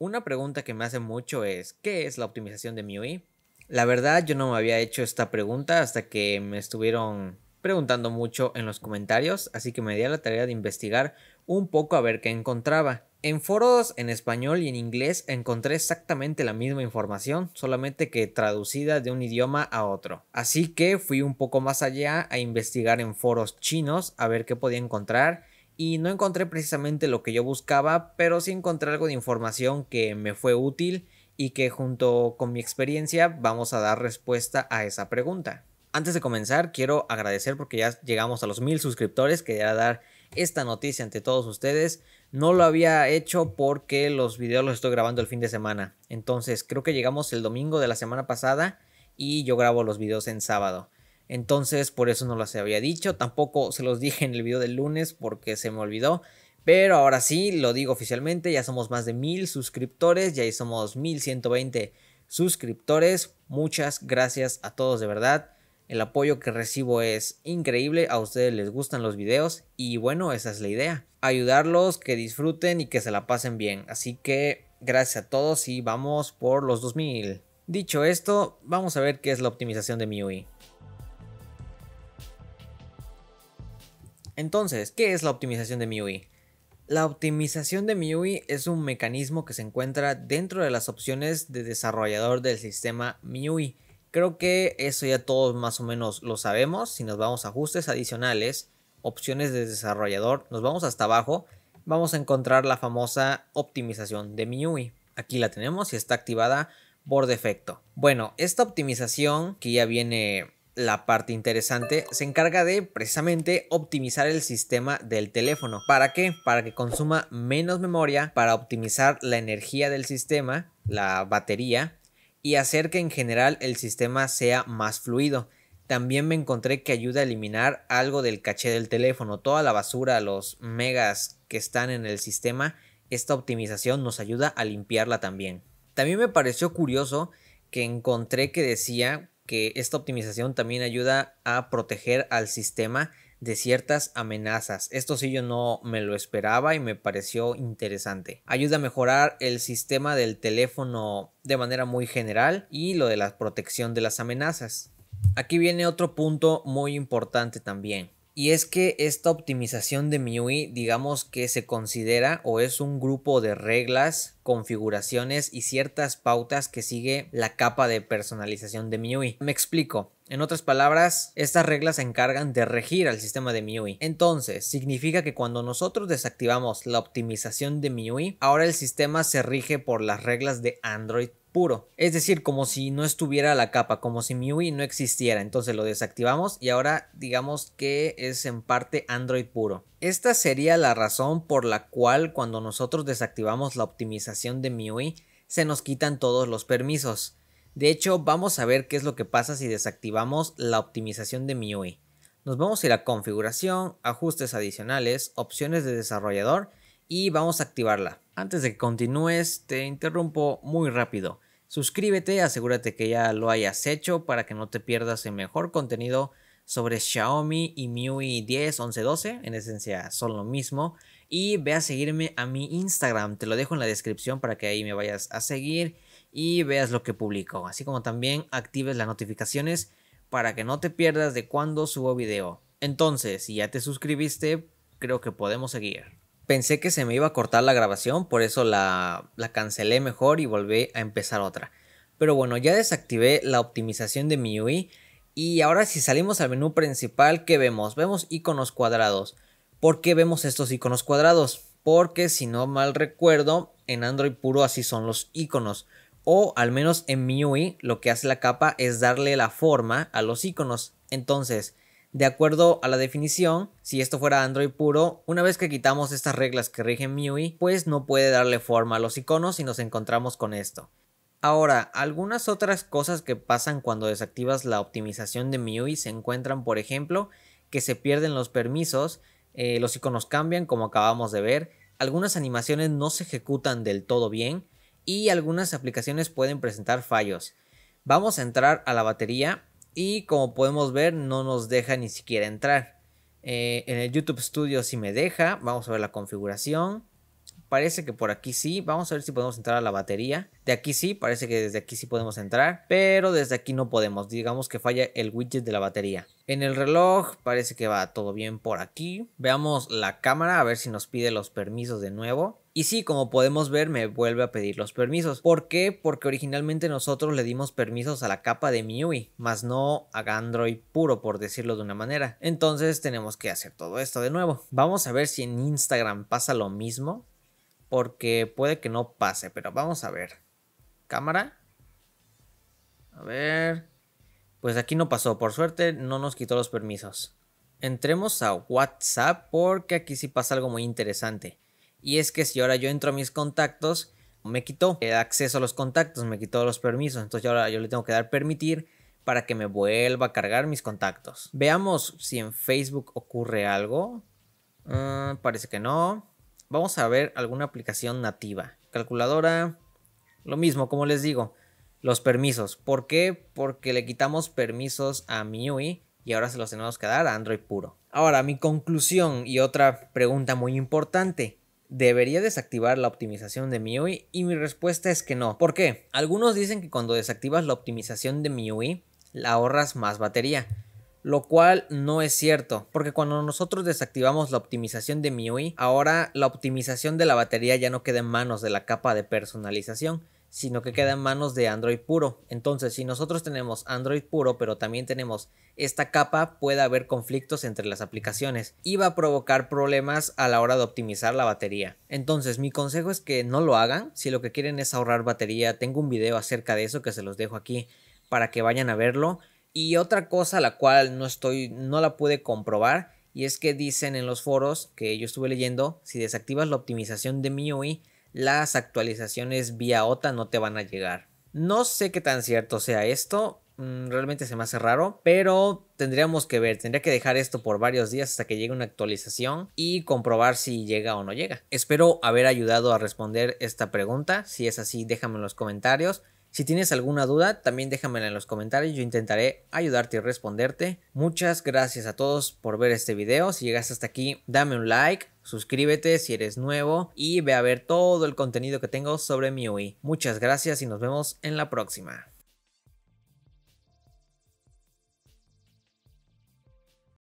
Una pregunta que me hace mucho es, ¿qué es la optimización de MIUI? La verdad, yo no me había hecho esta pregunta hasta que me estuvieron preguntando mucho en los comentarios, así que me di a la tarea de investigar un poco a ver qué encontraba. En foros en español y en inglés encontré exactamente la misma información, solamente que traducida de un idioma a otro. Así que fui un poco más allá a investigar en foros chinos a ver qué podía encontrar y no encontré precisamente lo que yo buscaba, pero sí encontré algo de información que me fue útil y que junto con mi experiencia vamos a dar respuesta a esa pregunta. Antes de comenzar, quiero agradecer porque ya llegamos a los mil suscriptores, quería dar esta noticia ante todos ustedes. No lo había hecho porque los videos los estoy grabando el fin de semana. Entonces creo que llegamos el domingo de la semana pasada y yo grabo los videos en sábado. Entonces, por eso no las había dicho. Tampoco se los dije en el video del lunes porque se me olvidó. Pero ahora sí, lo digo oficialmente, ya somos más de mil suscriptores, ya somos 1120 suscriptores. Muchas gracias a todos de verdad. El apoyo que recibo es increíble, a ustedes les gustan los videos y bueno, esa es la idea. Ayudarlos, que disfruten y que se la pasen bien. Así que gracias a todos y vamos por los 2000. Dicho esto, vamos a ver qué es la optimización de MIUI. Entonces, ¿qué es la optimización de MIUI? La optimización de MIUI es un mecanismo que se encuentra dentro de las opciones de desarrollador del sistema MIUI. Creo que eso ya todos más o menos lo sabemos. Si nos vamos a ajustes adicionales, opciones de desarrollador, nos vamos hasta abajo, vamos a encontrar la famosa optimización de MIUI. Aquí la tenemos y está activada por defecto. Bueno, esta optimización que ya viene la parte interesante, se encarga de precisamente optimizar el sistema del teléfono. ¿Para qué? Para que consuma menos memoria, para optimizar la energía del sistema, la batería, y hacer que en general el sistema sea más fluido. También me encontré que ayuda a eliminar algo del caché del teléfono, toda la basura, los megas que están en el sistema. Esta optimización nos ayuda a limpiarla también. También me pareció curioso que encontré que decía que esta optimización también ayuda a proteger al sistema de ciertas amenazas. Esto sí yo no me lo esperaba y me pareció interesante. Ayuda a mejorar el sistema del teléfono de manera muy general y lo de la protección de las amenazas. Aquí viene otro punto muy importante también. Y es que esta optimización de MIUI, digamos que se considera o es un grupo de reglas, configuraciones y ciertas pautas que sigue la capa de personalización de MIUI. Me explico. En otras palabras, estas reglas se encargan de regir al sistema de MIUI. Entonces, significa que cuando nosotros desactivamos la optimización de MIUI, ahora el sistema se rige por las reglas de Android es decir, como si no estuviera la capa, como si MIUI no existiera. Entonces lo desactivamos y ahora digamos que es en parte Android puro. Esta sería la razón por la cual cuando nosotros desactivamos la optimización de MIUI se nos quitan todos los permisos. De hecho, vamos a ver qué es lo que pasa si desactivamos la optimización de MIUI. Nos vamos a ir a configuración, ajustes adicionales, opciones de desarrollador y vamos a activarla. Antes de que continúes, te interrumpo muy rápido. Suscríbete, asegúrate que ya lo hayas hecho para que no te pierdas el mejor contenido sobre Xiaomi y MIUI 10, 11, 12. En esencia son lo mismo. Y ve a seguirme a mi Instagram, te lo dejo en la descripción para que ahí me vayas a seguir y veas lo que publico. Así como también actives las notificaciones para que no te pierdas de cuando subo video. Entonces, si ya te suscribiste, creo que podemos seguir pensé que se me iba a cortar la grabación, por eso la, cancelé mejor y volví a empezar otra. Pero bueno, ya desactivé la optimización de MIUI. y ahora si salimos al menú principal, ¿qué vemos? Vemos iconos cuadrados. ¿Por qué vemos estos iconos cuadrados? Porque si no mal recuerdo, en Android puro así son los iconos. O al menos en MIUI lo que hace la capa es darle la forma a los iconos. Entonces, de acuerdo a la definición, si esto fuera Android puro, una vez que quitamos estas reglas que rigen MIUI, pues no puede darle forma a los iconos y nos encontramos con esto. Ahora, algunas otras cosas que pasan cuando desactivas la optimización de MIUI se encuentran, por ejemplo, que se pierden los permisos, eh, los iconos cambian como acabamos de ver, algunas animaciones no se ejecutan del todo bien y algunas aplicaciones pueden presentar fallos. Vamos a entrar a la batería y como podemos ver no nos deja ni siquiera entrar. Eh, en el YouTube Studio sí me deja, vamos a ver la configuración. Parece que por aquí sí, vamos a ver si podemos entrar a la batería. De aquí sí, parece que desde aquí sí podemos entrar, pero desde aquí no podemos, digamos que falla el widget de la batería. En el reloj parece que va todo bien por aquí. Veamos la cámara a ver si nos pide los permisos de nuevo. Y sí, como podemos ver, me vuelve a pedir los permisos. ¿Por qué? Porque originalmente nosotros le dimos permisos a la capa de MIUI, más no a Android puro, por decirlo de una manera. Entonces tenemos que hacer todo esto de nuevo. Vamos a ver si en Instagram pasa lo mismo, porque puede que no pase, pero vamos a ver. Cámara. A ver. Pues aquí no pasó, por suerte no nos quitó los permisos. Entremos a WhatsApp porque aquí sí pasa algo muy interesante. Y es que si ahora yo entro a mis contactos, me quitó el acceso a los contactos, me quitó los permisos. Entonces ahora yo le tengo que dar permitir para que me vuelva a cargar mis contactos. Veamos si en Facebook ocurre algo. Mm, parece que no. Vamos a ver alguna aplicación nativa. Calculadora. Lo mismo, como les digo. Los permisos. ¿Por qué? Porque le quitamos permisos a MIUI y ahora se los tenemos que dar a Android puro. Ahora, mi conclusión y otra pregunta muy importante. ¿Debería desactivar la optimización de MIUI? Y mi respuesta es que no. ¿Por qué? Algunos dicen que cuando desactivas la optimización de MIUI, la ahorras más batería. Lo cual no es cierto, porque cuando nosotros desactivamos la optimización de MIUI, ahora la optimización de la batería ya no queda en manos de la capa de personalización, sino que queda en manos de Android puro. Entonces, si nosotros tenemos Android puro, pero también tenemos esta capa, puede haber conflictos entre las aplicaciones y va a provocar problemas a la hora de optimizar la batería. Entonces, mi consejo es que no lo hagan. Si lo que quieren es ahorrar batería, tengo un video acerca de eso que se los dejo aquí para que vayan a verlo. Y otra cosa la cual no estoy no la pude comprobar y es que dicen en los foros que yo estuve leyendo, si desactivas la optimización de MIUI las actualizaciones vía OTA no te van a llegar. No sé qué tan cierto sea esto, mm, realmente se me hace raro, pero tendríamos que ver, tendría que dejar esto por varios días hasta que llegue una actualización y comprobar si llega o no llega. Espero haber ayudado a responder esta pregunta, si es así déjame en los comentarios. Si tienes alguna duda, también déjamela en los comentarios, yo intentaré ayudarte y responderte. Muchas gracias a todos por ver este video, si llegaste hasta aquí dame un like, suscríbete si eres nuevo y ve a ver todo el contenido que tengo sobre MIUI. Muchas gracias y nos vemos en la próxima.